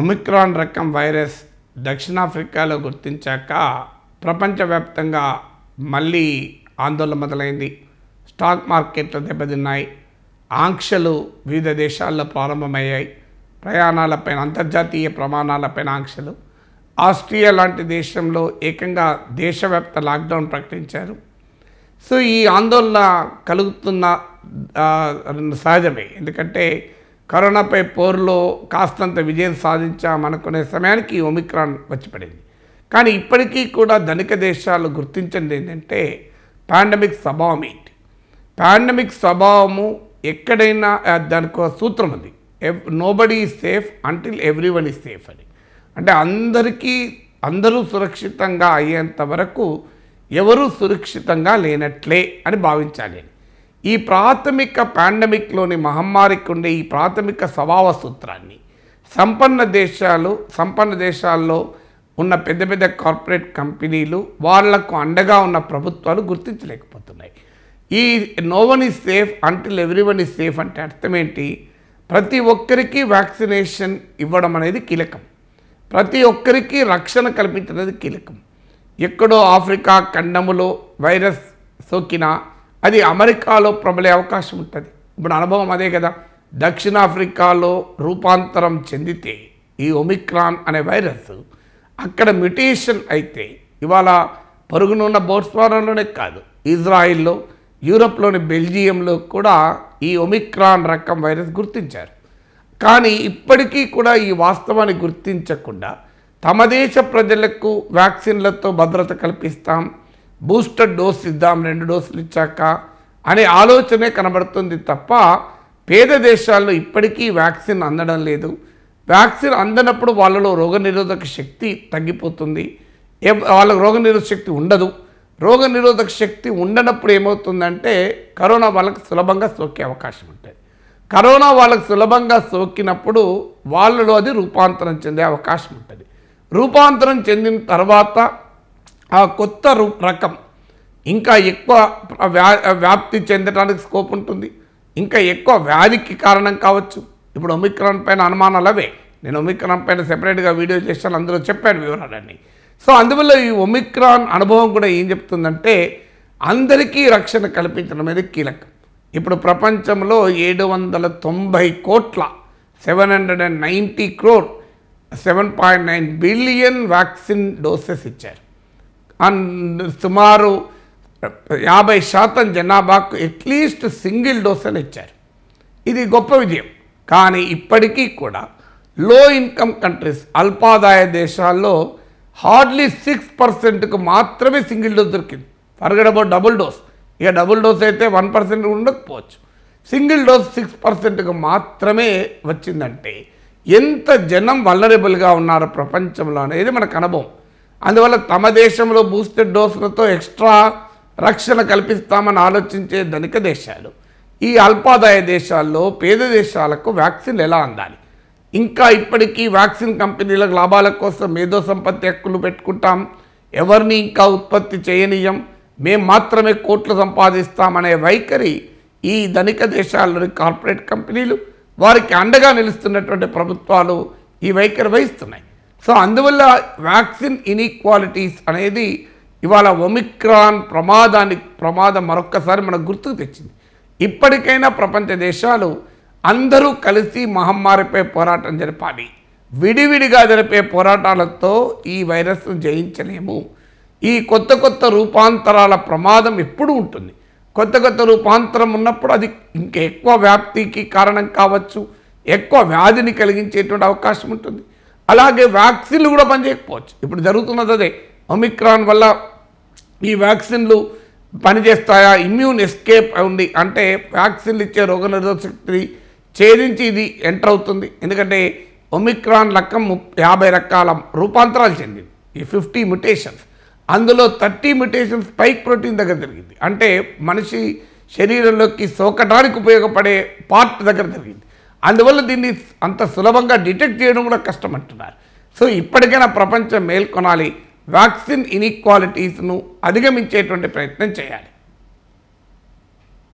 Omicron రకం virus దక్షిణాఫ్రికాలో గుర్తించాక ప్రపంచవ్యాప్తంగా మళ్ళీ ఆందోళన మొదలైంది స్టాక్ మార్కెట్లు దెబ్బతిన్నాయి ఆంక్షలు వివిధ దేశాల్లో ప్రారంభమయ్యాయి ప్రయాణాలపైన అంతర్జాతీయ ప్రమాణాలపైన ఆంక్షలు ఆస్ట్రియా లాంటి దేశంలో ఏకంగా దేశవ్యాప్త లాక్డౌన్ ప్రకటించారు సో ఈ ఆందోళన కలుగుతున్న సహజమే ఎందుకంటే కరోనాపై పోరులో కాస్తంత విజయం సాధించామనుకునే సమయానికి ఒమిక్రాన్ వచ్చిపడింది కానీ ఇప్పటికీ కూడా ధనిక దేశాలు గుర్తించింది ఏంటంటే పాండమిక్ స్వభావం ఏంటి పాండమిక్ స్వభావము ఎక్కడైనా దానికి సూత్రం ఉంది nobody is safe until everyone is safe అని అంటే అందరికీ అందరూ సురక్షితంగా అయ్యేంత వరకు ఎవరూ సురక్షితంగా లేనట్లే అని భావించాలి ఈ ప్రాథమిక పాండమిక్లోని మహమ్మారికి ఉండే ఈ ప్రాథమిక స్వభావ సూత్రాన్ని సంపన్న దేశాలు సంపన్న దేశాల్లో ఉన్న పెద్ద పెద్ద కార్పొరేట్ కంపెనీలు వాళ్లకు అండగా ఉన్న ప్రభుత్వాలు గుర్తించలేకపోతున్నాయి ఈ no one is safe until everyone is safe అంటే అర్థమేంటి ప్రతి ఒక్కరికి వ్యాక్సినేషన్ ఇవ్వడం అనేది కీలకం ప్రతి ఒక్కరికి రక్షణ కల్పించడం కీలకం ఎక్కడో ఆఫ్రికా ఖండములో వైరస్ సోకినా అది అమెరికాలో ప్రబలే అవకాశం ఉంటుంది ఇప్పుడు అనుభవం అదే కదా దక్షిణాఫ్రికాలో రూపాంతరం చెందితే ఈ ఒమిక్రాన్ అనే వైరస్ అక్కడ మ్యుటేషన్ అయితే ఇవాళ పరుగునున్న బోట్స్వానాలోనే కాదు ఇజ్రాయిల్లో యూరప్లోని బెల్జియంలో కూడా ఈ ఒమిక్రాన్ రకం వైరస్ గుర్తించారు కానీ ఇప్పటికీ కూడా ఈ వాస్తవాన్ని గుర్తించకుండా తమ దేశ ప్రజలకు వ్యాక్సిన్లతో భద్రత కల్పిస్తాం బూస్టర్ డోస్ ఇద్దాం రెండు డోసులు ఇచ్చాక అనే ఆలోచనే కనబడుతుంది తప్ప పేద దేశాల్లో ఇప్పటికీ వ్యాక్సిన్ అందడం లేదు వ్యాక్సిన్ అందనప్పుడు వాళ్ళలో రోగనిరోధక శక్తి తగ్గిపోతుంది వాళ్ళకు రోగనిరోధక శక్తి ఉండదు రోగనిరోధక శక్తి ఉండనప్పుడు ఏమవుతుందంటే కరోనా వాళ్ళకి సులభంగా సోకే అవకాశం ఉంటుంది కరోనా వాళ్ళకి సులభంగా సోకినప్పుడు వాళ్ళలో అది రూపాంతరం చెందే అవకాశం ఉంటుంది రూపాంతరం చెందిన తర్వాత ఆ కొత్త రకం ఇంకా ఎక్కువ వ్యాప్తి చెందడానికి స్కోప్ ఉంటుంది ఇంకా ఎక్కువ వ్యాధికి కారణం కావచ్చు ఇప్పుడు ఒమిక్రాన్ పైన అనుమానాలు అవే నేను ఒమిక్రాన్ పైన సెపరేట్గా వీడియో చేశాను అందులో చెప్పాను వివరాలన్నీ సో అందువల్ల ఈ ఒమిక్రాన్ అనుభవం కూడా ఏం చెప్తుందంటే అందరికీ రక్షణ కల్పించడం అనేది కీలకం ఇప్పుడు ప్రపంచంలో ఏడు వందల తొంభై కోట్ల seven hundred and ninety crore seven point nine billion vaccine doses ఇచ్చారు సుమారు యాభై శాతం జనాభాకు అట్లీస్ట్ సింగిల్ అని ఇచ్చారు ఇది గొప్ప విజయం కానీ ఇప్పటికీ కూడా లో ఇన్కమ్ కంట్రీస్ అల్పాదాయ దేశాల్లో హార్డ్లీ సిక్స్ పర్సెంట్కు మాత్రమే సింగిల్ డోస్ దొరికింది ఫర్గడ్ అబౌట్ డబుల్ డోస్ ఇక డబుల్ డోస్ అయితే వన్ పర్సెంట్ ఉండకపోవచ్చు సింగిల్ డోస్ సిక్స్ పర్సెంట్కు మాత్రమే వచ్చిందంటే ఎంత జనం వల్లరబుల్గా ఉన్నారో ప్రపంచంలో అనేది మనకు అనుభవం అందువల్ల తమ దేశంలో బూస్టర్ డోసులతో ఎక్స్ట్రా రక్షణ కల్పిస్తామని ఆలోచించే ధనిక దేశాలు ఈ అల్పాదాయ దేశాల్లో పేద దేశాలకు వ్యాక్సిన్ ఎలా అందాలి ఇంకా ఇప్పటికీ వ్యాక్సిన్ కంపెనీల లాభాల కోసం మేధో సంపత్తి హక్కులు పెట్టుకుంటాం ఎవరిని ఇంకా ఉత్పత్తి చేయనీయం మేము మాత్రమే కోట్లు సంపాదిస్తామనే వైఖరి ఈ ధనిక దేశాల్లోని కార్పొరేట్ కంపెనీలు వారికి అండగా నిలుస్తున్నటువంటి ప్రభుత్వాలు ఈ వైఖరి వహిస్తున్నాయి సో అందువల్ల వ్యాక్సిన్ ఇన్ఈక్వాలిటీస్ అనేది ఇవాళ ఒమిక్రాన్ ప్రమాదానికి ప్రమాదం మరొక్కసారి మనకు గుర్తుకు తెచ్చింది ఇప్పటికైనా ప్రపంచ దేశాలు అందరూ కలిసి మహమ్మారిపై పోరాటం జరపాలి విడివిడిగా జరిపే పోరాటాలతో ఈ వైరస్ను జయించలేము ఈ కొత్త కొత్త రూపాంతరాల ప్రమాదం ఎప్పుడూ ఉంటుంది కొత్త కొత్త రూపాంతరం ఉన్నప్పుడు అది ఇంకా ఎక్కువ వ్యాప్తికి కారణం కావచ్చు ఎక్కువ వ్యాధిని కలిగించేటువంటి అవకాశం ఉంటుంది అలాగే వ్యాక్సిన్లు కూడా పనిచేయకపోవచ్చు ఇప్పుడు జరుగుతున్నది అదే ఒమిక్రాన్ వల్ల ఈ వ్యాక్సిన్లు పనిచేస్తాయా ఇమ్యూన్ ఎస్కేప్ ఉంది అంటే వ్యాక్సిన్లు ఇచ్చే రోగనిరోధక శక్తి ఛేదించి ఇది ఎంటర్ అవుతుంది ఎందుకంటే ఒమిక్రాన్ రకం యాభై రకాల రూపాంతరాలు చెందింది ఈ ఫిఫ్టీ మ్యుటేషన్స్ అందులో థర్టీ మ్యుటేషన్స్ స్పైక్ ప్రోటీన్ దగ్గర జరిగింది అంటే మనిషి శరీరంలోకి సోకటానికి ఉపయోగపడే పార్ట్ దగ్గర జరిగింది అందువల్ల దీన్ని అంత సులభంగా డిటెక్ట్ చేయడం కూడా కష్టం అంటున్నారు సో ఇప్పటికైనా ప్రపంచం మేల్కొనాలి వ్యాక్సిన్ ఇన్ఈక్వాలిటీస్ను అధిగమించేటువంటి ప్రయత్నం చేయాలి